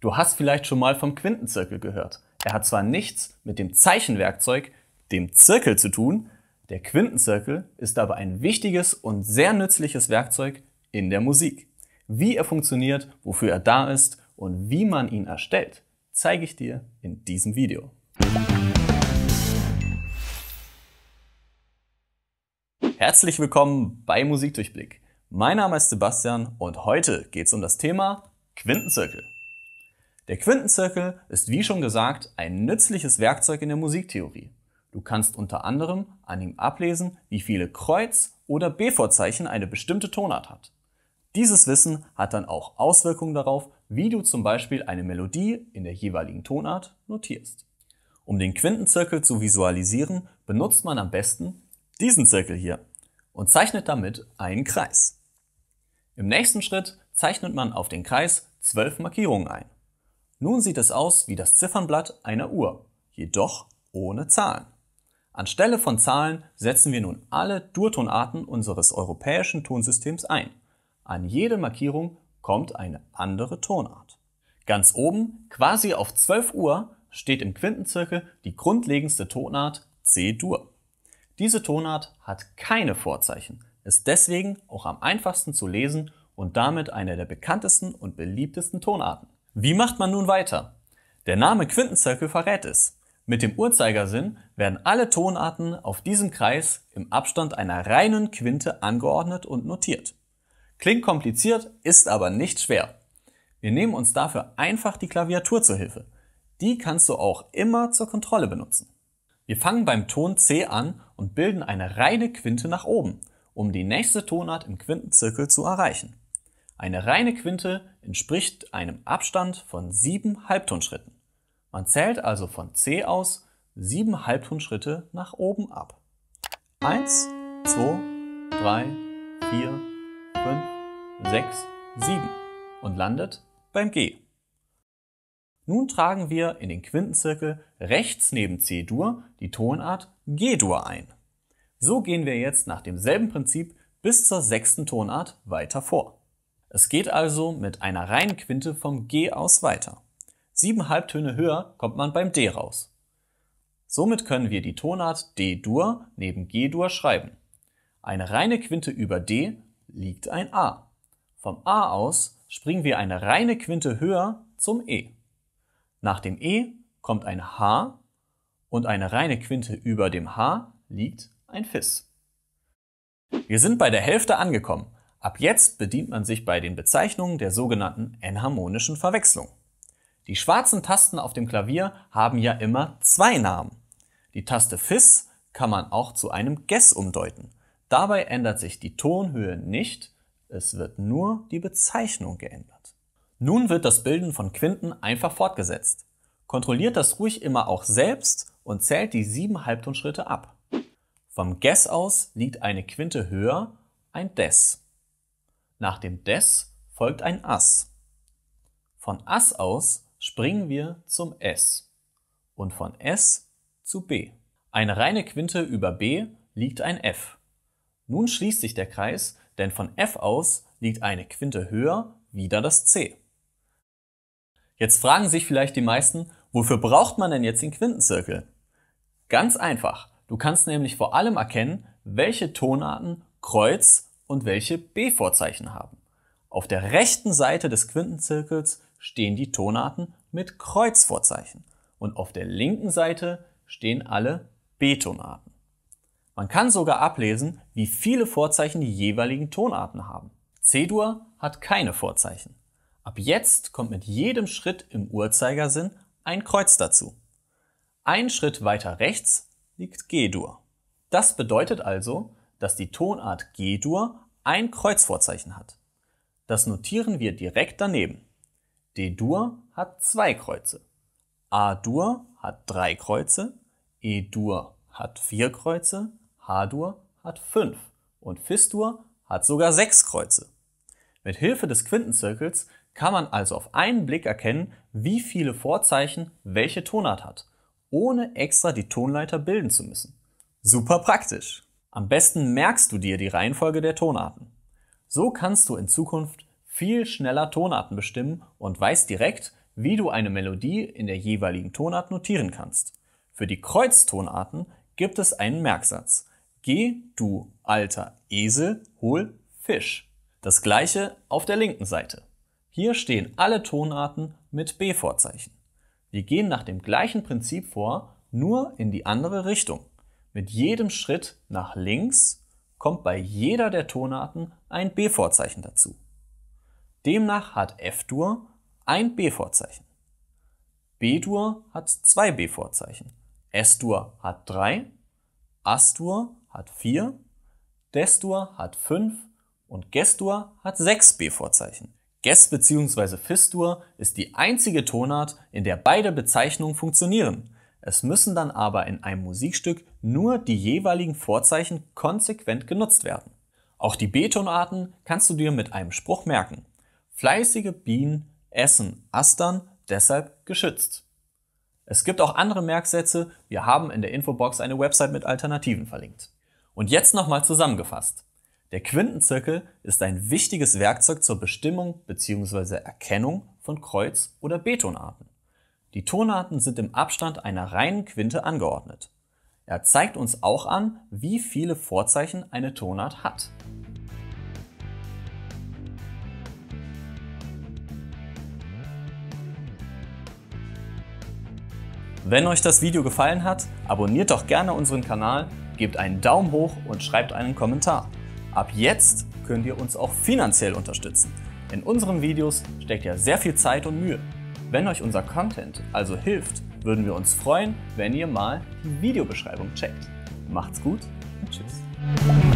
Du hast vielleicht schon mal vom Quintenzirkel gehört. Er hat zwar nichts mit dem Zeichenwerkzeug, dem Zirkel zu tun, der Quintenzirkel ist aber ein wichtiges und sehr nützliches Werkzeug in der Musik. Wie er funktioniert, wofür er da ist und wie man ihn erstellt, zeige ich dir in diesem Video. Herzlich willkommen bei Musikdurchblick. Mein Name ist Sebastian und heute geht es um das Thema Quintenzirkel. Der Quintenzirkel ist wie schon gesagt ein nützliches Werkzeug in der Musiktheorie. Du kannst unter anderem an ihm ablesen, wie viele Kreuz- oder B-Vorzeichen eine bestimmte Tonart hat. Dieses Wissen hat dann auch Auswirkungen darauf, wie du zum Beispiel eine Melodie in der jeweiligen Tonart notierst. Um den Quintenzirkel zu visualisieren, benutzt man am besten diesen Zirkel hier und zeichnet damit einen Kreis. Im nächsten Schritt zeichnet man auf den Kreis zwölf Markierungen ein. Nun sieht es aus wie das Ziffernblatt einer Uhr, jedoch ohne Zahlen. Anstelle von Zahlen setzen wir nun alle Durtonarten unseres europäischen Tonsystems ein. An jede Markierung kommt eine andere Tonart. Ganz oben, quasi auf 12 Uhr, steht im Quintenzirkel die grundlegendste Tonart C-Dur. Diese Tonart hat keine Vorzeichen, ist deswegen auch am einfachsten zu lesen und damit eine der bekanntesten und beliebtesten Tonarten. Wie macht man nun weiter? Der Name Quintenzirkel verrät es. Mit dem Uhrzeigersinn werden alle Tonarten auf diesem Kreis im Abstand einer reinen Quinte angeordnet und notiert. Klingt kompliziert, ist aber nicht schwer. Wir nehmen uns dafür einfach die Klaviatur zur Hilfe. Die kannst du auch immer zur Kontrolle benutzen. Wir fangen beim Ton C an und bilden eine reine Quinte nach oben, um die nächste Tonart im Quintenzirkel zu erreichen. Eine reine Quinte entspricht einem Abstand von sieben Halbtonschritten. Man zählt also von C aus sieben Halbtonschritte nach oben ab. 1, 2, 3, 4, 5, 6, 7 und landet beim G. Nun tragen wir in den Quintenzirkel rechts neben C-Dur die Tonart G-Dur ein. So gehen wir jetzt nach demselben Prinzip bis zur sechsten Tonart weiter vor. Es geht also mit einer reinen Quinte vom G aus weiter. Sieben Halbtöne höher kommt man beim D raus. Somit können wir die Tonart D-Dur neben G-Dur schreiben. Eine reine Quinte über D liegt ein A. Vom A aus springen wir eine reine Quinte höher zum E. Nach dem E kommt ein H und eine reine Quinte über dem H liegt ein Fis. Wir sind bei der Hälfte angekommen. Ab jetzt bedient man sich bei den Bezeichnungen der sogenannten enharmonischen Verwechslung. Die schwarzen Tasten auf dem Klavier haben ja immer zwei Namen. Die Taste Fis kann man auch zu einem Ges umdeuten. Dabei ändert sich die Tonhöhe nicht, es wird nur die Bezeichnung geändert. Nun wird das Bilden von Quinten einfach fortgesetzt. Kontrolliert das ruhig immer auch selbst und zählt die sieben Halbtonschritte ab. Vom Ges aus liegt eine Quinte höher, ein Des. Nach dem Des folgt ein As. Von As aus springen wir zum S und von S zu B. Eine reine Quinte über B liegt ein F. Nun schließt sich der Kreis, denn von F aus liegt eine Quinte höher wieder das C. Jetzt fragen sich vielleicht die meisten, wofür braucht man denn jetzt den Quintenzirkel? Ganz einfach, du kannst nämlich vor allem erkennen, welche Tonarten kreuz und welche B-Vorzeichen haben. Auf der rechten Seite des Quintenzirkels stehen die Tonarten mit Kreuzvorzeichen und auf der linken Seite stehen alle B-Tonarten. Man kann sogar ablesen, wie viele Vorzeichen die jeweiligen Tonarten haben. C-Dur hat keine Vorzeichen. Ab jetzt kommt mit jedem Schritt im Uhrzeigersinn ein Kreuz dazu. Ein Schritt weiter rechts liegt G-Dur. Das bedeutet also, dass die Tonart G-Dur ein Kreuzvorzeichen hat. Das notieren wir direkt daneben. D-Dur hat zwei Kreuze. A-Dur hat drei Kreuze. E-Dur hat vier Kreuze. H-Dur hat fünf. Und Fis-Dur hat sogar sechs Kreuze. Mit Hilfe des Quintenzirkels kann man also auf einen Blick erkennen, wie viele Vorzeichen welche Tonart hat, ohne extra die Tonleiter bilden zu müssen. Super praktisch! Am besten merkst du dir die Reihenfolge der Tonarten. So kannst du in Zukunft viel schneller Tonarten bestimmen und weißt direkt, wie du eine Melodie in der jeweiligen Tonart notieren kannst. Für die Kreuztonarten gibt es einen Merksatz. Geh, du alter Esel, hol Fisch. Das gleiche auf der linken Seite. Hier stehen alle Tonarten mit B-Vorzeichen. Wir gehen nach dem gleichen Prinzip vor, nur in die andere Richtung. Mit jedem Schritt nach links kommt bei jeder der Tonarten ein B-Vorzeichen dazu. Demnach hat F-Dur ein B-Vorzeichen. B-Dur hat zwei B-Vorzeichen. S-Dur hat drei, As-Dur hat vier, Des-Dur hat fünf und Ges-Dur hat sechs B-Vorzeichen. Ges bzw. Fis-Dur ist die einzige Tonart, in der beide Bezeichnungen funktionieren. Es müssen dann aber in einem Musikstück nur die jeweiligen Vorzeichen konsequent genutzt werden. Auch die B-Tonarten kannst du dir mit einem Spruch merken. Fleißige Bienen essen Astern, deshalb geschützt. Es gibt auch andere Merksätze, wir haben in der Infobox eine Website mit Alternativen verlinkt. Und jetzt nochmal zusammengefasst. Der Quintenzirkel ist ein wichtiges Werkzeug zur Bestimmung bzw. Erkennung von Kreuz- oder Betonarten. Die Tonarten sind im Abstand einer reinen Quinte angeordnet. Er zeigt uns auch an, wie viele Vorzeichen eine Tonart hat. Wenn euch das Video gefallen hat, abonniert doch gerne unseren Kanal, gebt einen Daumen hoch und schreibt einen Kommentar. Ab jetzt könnt ihr uns auch finanziell unterstützen. In unseren Videos steckt ja sehr viel Zeit und Mühe. Wenn euch unser Content also hilft, würden wir uns freuen, wenn ihr mal die Videobeschreibung checkt. Macht's gut und tschüss.